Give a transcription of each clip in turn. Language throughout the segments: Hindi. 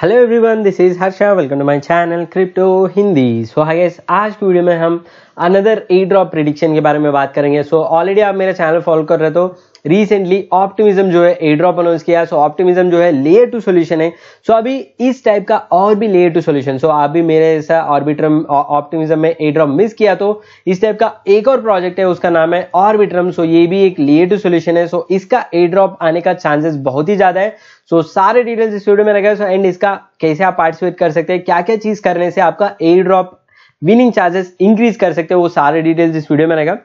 hello everyone this is Harsha welcome to my channel crypto Hindi so hi guys आज की वीडियो में हम अनदर ए ड्रॉप प्रिडिक्शन के बारे में बात करेंगे सो so, ऑलरेडी आप मेरा चैनल फॉलो कर रहे हो तो रिसेंटली ऑप्टिमिज्म जो है एड्रॉप अनाउंस किया सो ऑप्टिमिज्म जो है लेयर टू सोल्यूशन है सो so, अभी इस टाइप का और भी लेयर टू सोल्यूशन सो आप भी मेरे ऐसा ऑर्बिट्रम ऑप्टिमिज्म में ए ड्रॉप मिस किया तो इस टाइप का एक और प्रोजेक्ट है उसका नाम है ऑर्बिट्रम सो so, ये भी एक लेयर टू सोल्यूशन है सो so, इसका ए ड्रॉप आने का चांसेस बहुत ही ज्यादा है सो so, सारे डिटेल्स इस वीडियो में रखे सो एंड इसका कैसे आप पार्टिसिपेट कर सकते हैं क्या क्या चीज करने से आपका airdrop winning chances increase कर सकते हैं वो सारे डिटेल्स इस वीडियो में रहेगा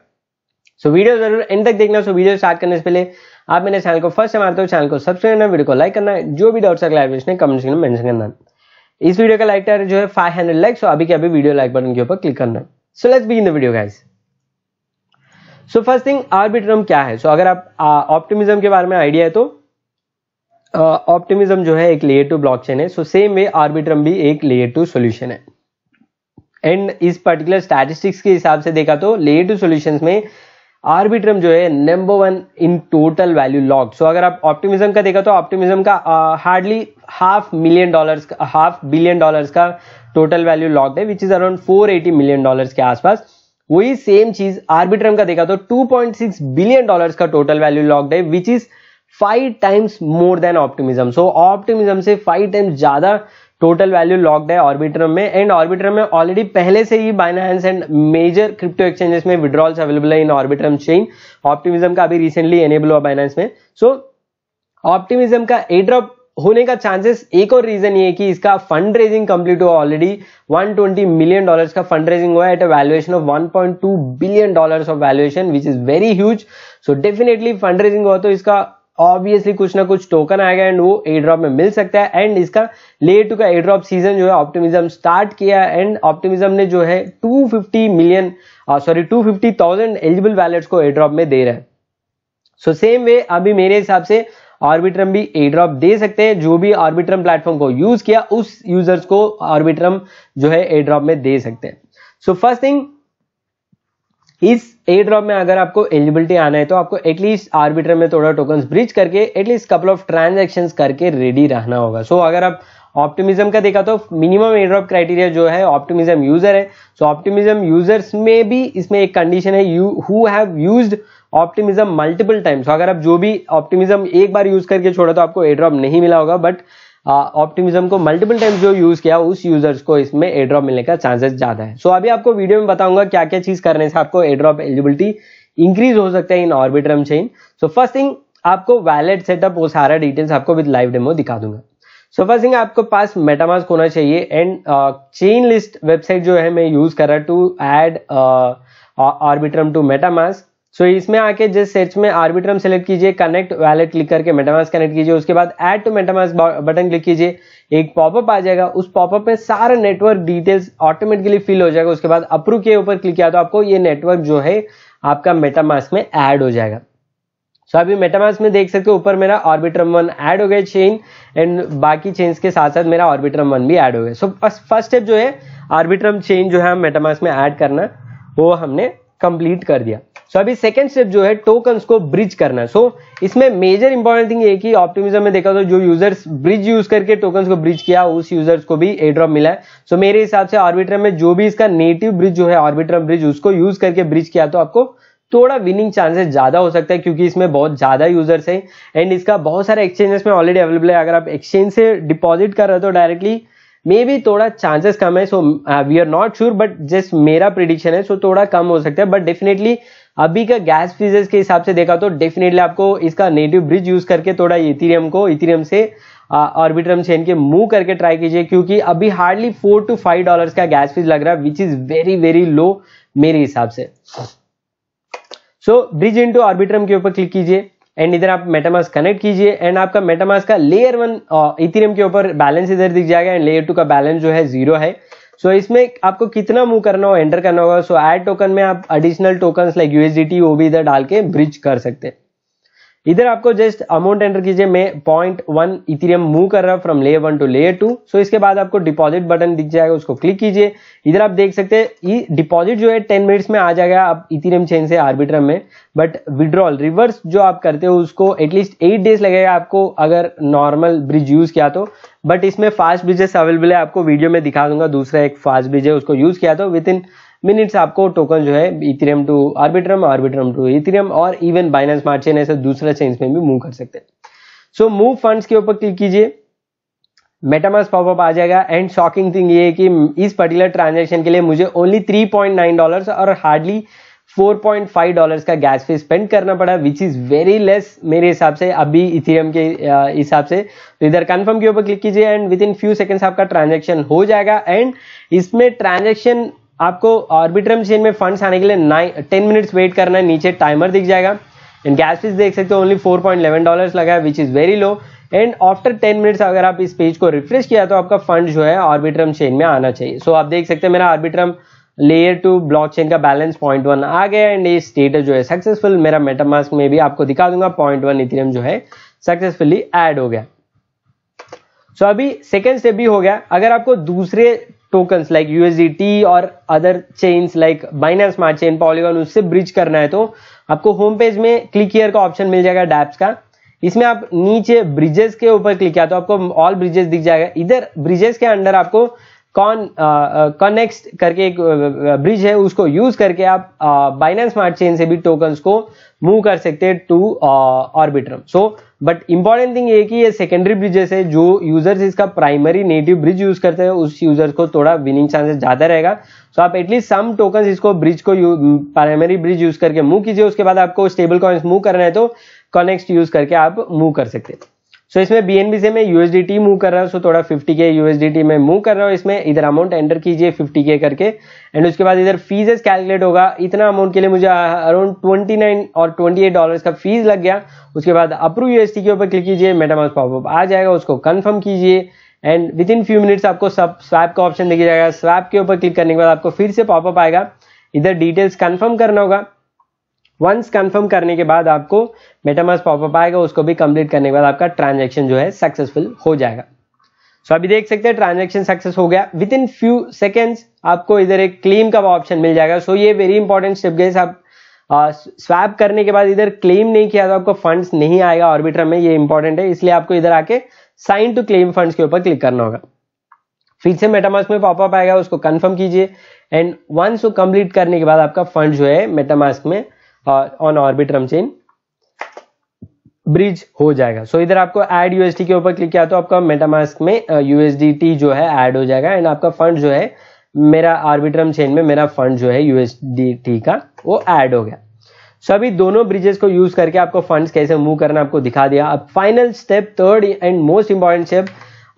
सो वीडियो जरूर एंड तक देखना सो वीडियो स्टार्ट करने से पहले आप मेरे चैनल को फर्स्ट से मारते हो चैनल को सब्सक्राइब करना वीडियो को लाइक करना जो भी डाउट्स है क्लैरिफिकेशन कमेंट सेक्शन में मेंशन करना इस वीडियो का लाइक टाइम जो है फाइव हंड्रेड लाइक सो अभी के अभी वीडियो लाइक बटन के ऊपर क्लिक करना so let's begin the video guys so first thing Arbitrum क्या है सो so, अगर आप ऑप्टिमिज्म के बारे में आइडिया है तो ऑप्टिमिज्म uh, जो है एक लेयर टू ब्लॉकचेन है सो सेम वे आर्बिट्रम भी एक लेयर टू सोल्यूशन है एंड इस पर्टिकुलर स्टैटिस्टिक्स के हिसाब से देखा तो लेयर टू सोल्यूशन में आर्बिट्रम जो है number one in total value lock so अगर आप ऑप्टिमिज्म का देखा तो ऑप्टिमिज्म का hardly half million dollars half billion dollars का टोटल वैल्यू लॉग है which is around four eighty million dollars के आसपास वही सेम चीज आर्बिट्रम का देखा तो two point six billion dollars का टोटल वैल्यू लॉक्ड है which is five times more than Optimism so Optimism से फाइव टाइम्स ज्यादा टोटल वैल्यू लॉक्ड है ऑर्बिटर में एंड ऑर्बिटर में ऑलरेडी पहले से ही Binance and major crypto exchanges में विड्रॉल्स अवेलेबल है इन ऑर्बिटरम चेन ऑप्टिमिज्म का अभी रिसेंटली एनेबल हुआ बाइनांस में सो ऑप्टिमिज्म का एड्रॉप होने का चांसेस एक और रीजन ये कि इसका फंड रेजिंग कंप्लीट हुआ ऑलरेडी 120 मिलियन डॉलर्स का फंड रेजिंग हुआ at a valuation of 1.2 billion dollars of valuation which is very huge so definitely fund raising हुआ तो इसका ऑब्वियसली कुछ ना कुछ टोकन आएगा एंड वो ए ड्रॉप में मिल सकता है एंड इसका ले टू का ए ड्रॉप सीजन जो है ऑप्टिमिज्म स्टार्ट किया एंड ऑप्टिमिज्म ने जो है 250 मिलियन सॉरी 250,000 एलिजिबल वैलेट को ए ड्रॉप में दे रहा है सो सेम वे अभी मेरे हिसाब से ऑर्बिट्रम भी ए ड्रॉप दे सकते हैं जो भी ऑर्बिट्रम प्लेटफॉर्म को यूज किया उस यूजर्स को ऑर्बिट्रम जो है ए ड्रॉप में दे सकते हैं सो फर्स्ट थिंग इस ए ड्रॉप में अगर आपको एलिजिबिलिटी आना है तो आपको एटलीस्ट आर्बिटर में थोड़ा टोकन ब्रिज करके एटलीस्ट कपल ऑफ ट्रांजेक्शन करके रेडी रहना होगा सो so, अगर आप ऑप्टिमिज्म का देखा तो मिनिमम एड्रॉप क्राइटेरिया जो है ऑप्टिमिज्म यूजर है सो ऑप्टिमिज्म यूजर्स में भी इसमें एक कंडीशन है you who have use Optimism multiple times अगर आप जो भी ऑप्टिमिज्म एक बार यूज करके छोड़ा तो आपको एड्रॉप नहीं मिला होगा बट ऑप्टिमिज्म को मल्टीपल टाइम्स जो यूज किया उस यूजर्स को इसमें एड्रॉप मिलने का चांसेस ज्यादा है सो so, अभी आपको वीडियो में बताऊंगा क्या क्या चीज करने से आपको एड्रॉप एलिजिबिलिटी इंक्रीज हो सकता है in Arbitrum chain so first thing आपको वैलेट सेटअप वो सारा डिटेल्स आपको विद लाइव डेमो दिखा दूंगा सो फर्स्ट थिंग आपको पास मेटामास्क होना चाहिए एंड चेन लिस्ट वेबसाइट जो है मैं यूज कर रहा to add Arbitrum to MetaMask so so, इसमें आके जिस सर्च में आर्बिट्रम सेलेक्ट कीजिए कनेक्ट वैलेट क्लिक करके मेटामास कनेक्ट कीजिए उसके बाद add to MetaMask button click कीजिए एक पॉपअप आ जाएगा उस पॉपअप में सारे नेटवर्क डिटेल्स ऑटोमेटिकली फिल हो जाएगा उसके बाद अप्रूव के ऊपर क्लिक किया तो आपको ये नेटवर्क जो है आपका मेटामास में एड हो जाएगा सो so, अभी मेटामास में देख सकते हो ऊपर मेरा ऑर्बिट्रम वन एड हो गया चेन एंड बाकी चेन्स के साथ साथ मेरा ऑर्बिट्रम वन भी एड हो गया सो फर्स्ट स्टेप जो है ऑर्बिट्रम चेन जो है मेटामास में एड करना वो हमने कंप्लीट कर दिया सो so, अभी सेकेंड स्टेप जो है टोकन्स को ब्रिज करना सो so, इसमें मेजर इंपॉर्टेंट थिंग ये कि ऑप्टिमिज्म में देखा तो जो यूजर्स ब्रिज यूज करके टोकन्स को ब्रिज किया उस यूजर्स को भी एड्रॉप मिला है सो so, मेरे हिसाब से ऑर्बिटर में जो भी इसका नेटिव ब्रिज जो है ऑर्बिटर ब्रिज उसको यूज करके ब्रिज किया तो आपको थोड़ा विनिंग चांसेस ज्यादा हो सकता है क्योंकि इसमें बहुत ज्यादा यूजर्स है एंड इसका बहुत सारे एक्सचेंजेस में ऑलरेडी अवेलेबल है अगर आप एक्सचेंज से डिपॉजिट कर रहे हो तो डायरेक्टली मे भी थोड़ा चांसेस कम है so we are not sure but just मेरा प्रिडिक्शन है सो so थोड़ा कम हो सकता है बट डेफिनेटली अभी का गैस फीजेस के हिसाब से देखा तो डेफिनेटली आपको इसका नेटिव ब्रिज यूज करके थोड़ा इथीरियम को इथीरियम से ऑर्बिट्रम चेन के मूव करके ट्राई कीजिए क्योंकि अभी hardly four to five dollars का गैस फीस लग रहा है which is very very low मेरे हिसाब से सो ब्रिज इनटू ऑर्बिट्रम के ऊपर क्लिक कीजिए एंड इधर आप मेटामास कनेक्ट कीजिए एंड आपका मेटामास का लेयर वन इथीरियम के ऊपर बैलेंस इधर दिख जाएगा एंड लेयर टू का बैलेंस जो है जीरो है सो so, इसमें आपको कितना मूव करना हो एंटर करना होगा सो एड टोकन में आप एडिशनल टोकन लाइक यूएसडीटी वो भी इधर डाल के ब्रिज कर सकते हैं इधर आपको जस्ट अमाउंट एंटर कीजिए मैं पॉइंट वन इथेरियम मूव कर रहा हूं from layer one to layer two so इसके बाद आपको डिपॉजिट बटन दिख जाएगा उसको क्लिक कीजिए इधर आप देख सकते हैं ये डिपॉजिट जो है टेन मिनट्स में आ जाएगा आप इथिरियम चेन से आर्बिट्रम में बट विड्रॉल रिवर्स जो आप करते हो उसको एटलीस्ट एट डेज लगेगा आपको अगर नॉर्मल ब्रिज यूज किया तो बट इसमें फास्ट ब्रिजेस अवेलेबल है आपको वीडियो में दिखा दूंगा दूसरा एक फास्ट ब्रिज है उसको यूज किया तो विद इन मिनट्स आपको टोकन जो है Ethereum to Arbitrum Arbitrum to Ethereum और इवन बाइनेंस स्मार्ट चेन ऐसे दूसरे चेंज में भी मूव कर सकते हैं सो मूव फंड्स के ऊपर क्लिक कीजिए मेटामास पॉपअप आ जाएगा एंड शॉकिंग थिंग ये है कि इस पर्टिकुलर ट्रांजेक्शन के लिए मुझे only three point nine dollar और हार्डली 4.5 डॉलर्स का गैस फी स्पेंड करना पड़ा विच इज़ वेरी लेस मेरे हिसाब से अभी इथेरियम के हिसाब से तो इधर कंफर्म के ऊपर क्लिक कीजिए and within few seconds आपका ट्रांजेक्शन हो जाएगा एंड इसमें ट्रांजेक्शन आपको ऑर्बिट्रम चेन में फंड्स आने के लिए नाइन टेन मिनट्स वेट करना है नीचे टाइमर दिख जाएगा एंड गैस फीस देख सकते हो only four point eleven dollars लगा है which is very low and after ten minutes अगर आप इस पेज को रिफ्रेश किया तो आपका फंड जो है ऑर्बिट्रम चेन में आना चाहिए सो so, आप देख सकते हैं मेरा ऑर्बिट्रम लेयर टू ब्लॉकचेन का बैलेंस पॉइंट वन आ गया एंड ये स्टेटस जो है सक्सेसफुल मेरा मेटामास्क में भी आपको दिखा दूंगा पॉइंट वन इथेरियम जो है सक्सेसफुली एड हो गया सो so, अभी सेकेंड स्टेप भी हो गया अगर आपको दूसरे टोकन लाइक टी और other chains like Binance smart chain Polygon उससे ब्रिज करना है तो आपको होम पेज में क्लिक ईयर का ऑप्शन मिल जाएगा डैप्स का इसमें आप नीचे ब्रिजेस के ऊपर क्लिक किया तो आपको ऑल ब्रिजेस दिख जाएगा इधर ब्रिजेस के अंडर आपको कॉन कनेक्ट करके एक ब्रिज है उसको यूज करके आप बाइनेंस स्मार्ट चेन से भी टोकन्स को मूव कर सकते हैं to Arbitrum so but important thing ये कि ये सेकेंडरी ब्रिजेस है जो यूजर्स इसका प्राइमरी नेटिव ब्रिज यूज करते हैं उस यूजर्स को थोड़ा विनिंग चांसेस ज्यादा रहेगा सो so आप एटलीस्ट सम टोकन इसको ब्रिज को प्राइमरी ब्रिज यूज करके मूव कीजिए उसके बाद आपको स्टेबल कॉइन्स मूव करना है तो कनेक्ट यूज करके आप मूव कर सकते हैं सो so, इसमें बीएनबी से मैं यूएसडीटी मूव कर रहा हूँ सो so, थोड़ा 50 के यूएसडीटी में मूव कर रहा हूँ इसमें इधर अमाउंट एंटर कीजिए 50 के करके एंड उसके बाद इधर फीसेस कैलकुलेट होगा इतना अमाउंट के लिए मुझे अराउंड 29 और 28 डॉलर्स का फीस लग गया उसके बाद अप्रूव यूएसटी के ऊपर क्लिक कीजिए मेटामास पॉपअप आ जाएगा उसको कन्फर्म कीजिए and within few minutes आपको सब स्वैप का ऑप्शन देखिए जाएगा स्वैप के ऊपर क्लिक करने के बाद आपको फिर से पॉपअप आएगा इधर डिटेल्स कन्फर्म करना होगा वंस कंफर्म करने के बाद आपको मेटामास पॉपअप आएगा उसको भी कंप्लीट करने के बाद आपका ट्रांजेक्शन जो है सक्सेसफुल हो जाएगा सो so, अभी देख सकते हैं ट्रांजेक्शन सक्सेस हो गया विद इन फ्यू सेकेंड्स आपको इधर एक क्लेम का ऑप्शन मिल जाएगा सो so, ये वेरी इंपॉर्टेंट स्टेप गए आप स्वैप करने के बाद इधर क्लेम नहीं किया तो आपको फंड नहीं आएगा ऑर्बिटर में ये इंपॉर्टेंट है इसलिए आपको इधर आके साइन टू क्लेम फंड के ऊपर क्लिक करना होगा फिर से मेटामास्क में पॉपअप आएगा उसको कंफर्म कीजिए एंड वंस वो कंप्लीट करने के बाद आपका फंड जो है मेटामास्क में ऑन ऑर्बिट्रम चेन ब्रिज हो जाएगा सो so, इधर आपको एड यूएसडी के ऊपर क्लिक किया तो आपका मेटामास्क में यूएसडीटी uh, जो है एड हो जाएगा एंड आपका फंड जो है मेरा आर्बिट्रम चेन में मेरा फंड जो है यूएसडीटी का वो एड हो गया सो so, अभी दोनों ब्रिजेस को यूज करके आपको फंड्स कैसे मूव करना आपको दिखा दिया अब final step third and most important step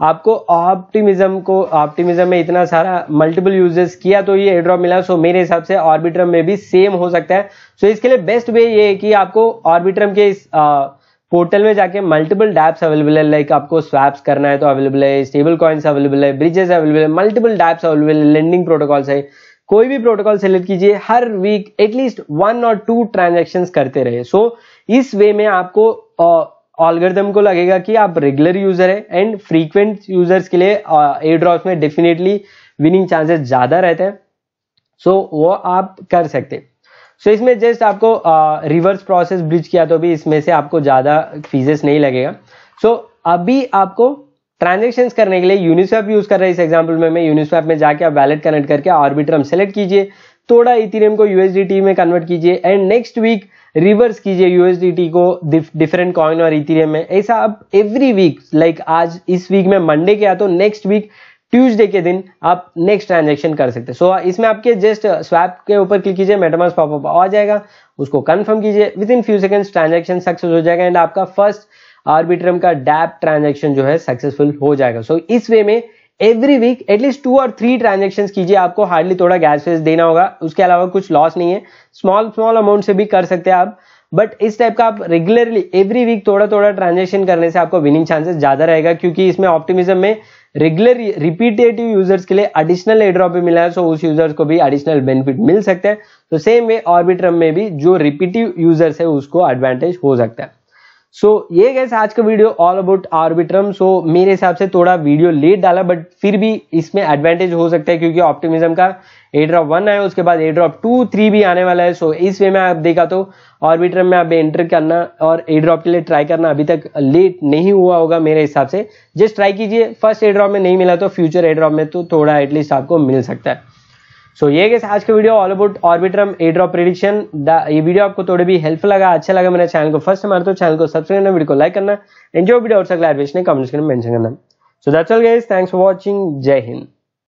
आपको ऑप्टिमिज्म को ऑप्टिमिज्म में इतना सारा मल्टीपल यूजेस किया तो ये एयड्रॉप मिला सो मेरे हिसाब से ऑर्बिट्रम में भी सेम हो सकता है सो इसके लिए बेस्ट वे ये है कि आपको ऑर्बिट्रम के इस आ, पोर्टल में जाके मल्टीपल डैप्स अवेलेबल है लाइक आपको स्वैप्स करना है तो अवेलेबल है स्टेबल कॉइन्स अवेलेबल है ब्रिजेस अवेलेबल है मल्टीपल डैप्स अवेलेबल है लेंडिंग प्रोटोकॉल्स है कोई भी प्रोटोकॉल सेलेक्ट कीजिए हर वीक एटलीस्ट वन और टू ट्रांजेक्शन करते रहे सो so, इस वे में आपको ऑलगर्दम को लगेगा कि आप रेगुलर यूजर है एंड फ्रीक्वेंट यूजर्स के लिए एयर uh, ड्रॉप में डेफिनेटली विनिंग चांसेस ज़्यादा रहते हैं सो so, वो आप कर सकते हैं सो so, इसमें जस्ट आपको रिवर्स प्रोसेस ब्रिज किया तो भी इसमें से आपको ज़्यादा फीसेस नहीं लगेगा सो so, अभी आपको ट्रांजेक्शन करने के लिए यूनिस्वैप यूज कर रहे हैं इस एग्जाम्पल में यूनिस्वैप में जाके आप वैलेट कनेक्ट करके हम सेलेक्ट कीजिए थोड़ा इथेरियम को यूएसडीटी में कन्वर्ट कीजिए एंड नेक्स्ट वीक रिवर्स कीजिए यूएसडीटी को डिफरेंट कॉइन और इथेरियम में ऐसा आप एवरी वीक लाइक आज इस वीक में मंडे के आ तो नेक्स्ट वीक ट्यूजडे के दिन आप नेक्स्ट ट्रांजेक्शन कर सकते सो so, इसमें आपके जस्ट स्वैप के ऊपर क्लिक कीजिए मेटामास पॉपअप आ जाएगा उसको कंफर्म कीजिए within few seconds transaction success हो जाएगा एंड आपका फर्स्ट आर्बिट्रम का डैप ट्रांजेक्शन जो है सक्सेसफुल हो जाएगा सो so, इस वे में एवरी वीक एटलीस्ट टू और थ्री ट्रांजेक्शन कीजिए आपको हार्डली थोड़ा गैस फेस देना होगा उसके अलावा कुछ लॉस नहीं है स्मॉल स्मॉल अमाउंट से भी कर सकते हैं आप बट इस टाइप का आप रेगुलरली एवरी वीक थोड़ा थोड़ा ट्रांजेक्शन करने से आपको विनिंग चांसेस ज्यादा रहेगा क्योंकि इसमें ऑप्टिमिज्म में रेगुलर रिपीटेटिव यूजर्स के लिए एडिशनल एड्रॉप भी मिला है सो उस यूजर्स को भी एडिशनल बेनिफिट मिल सकते हैं तो सेम वे ऑर्बिट्रम में भी जो रिपीटिव यूजर्स है उसको एडवांटेज हो सकता है सो so, ये गैस आज का video all about Arbitrum so मेरे हिसाब से थोड़ा वीडियो लेट डाला बट फिर भी इसमें एडवांटेज हो सकता है क्योंकि ऑप्टिमिज्म का ए ड्रॉप वन है उसके बाद ए ड्रॉप टू थ्री भी आने वाला है सो so, इस वे में आप देखा तो ऑर्बिट्रम में आप एंटर करना और ए ड्रॉप के लिए ट्राई करना अभी तक लेट नहीं हुआ होगा मेरे हिसाब से जस्ट ट्राई कीजिए फर्स्ट ए ड्रॉप में नहीं मिला तो फ्यूचर ए ड्रॉप में तो थोड़ा एटलीस्ट आपको मिल सकता है सो so, ये गेस आज का video all about Arbitrum airdrop prediction ये वीडियो आपको थोड़ी भी हेल्पफुल लगा अच्छा लगा मेरे चैनल को फर्स्ट हमारे तो चैनल को सब्सक्राइब करना वीडियो को लाइक करना एंजॉय वीडियो और सकता है कमेंट सेक्शन में मेंशन करना so that's all guys thanks for watching जय हिंद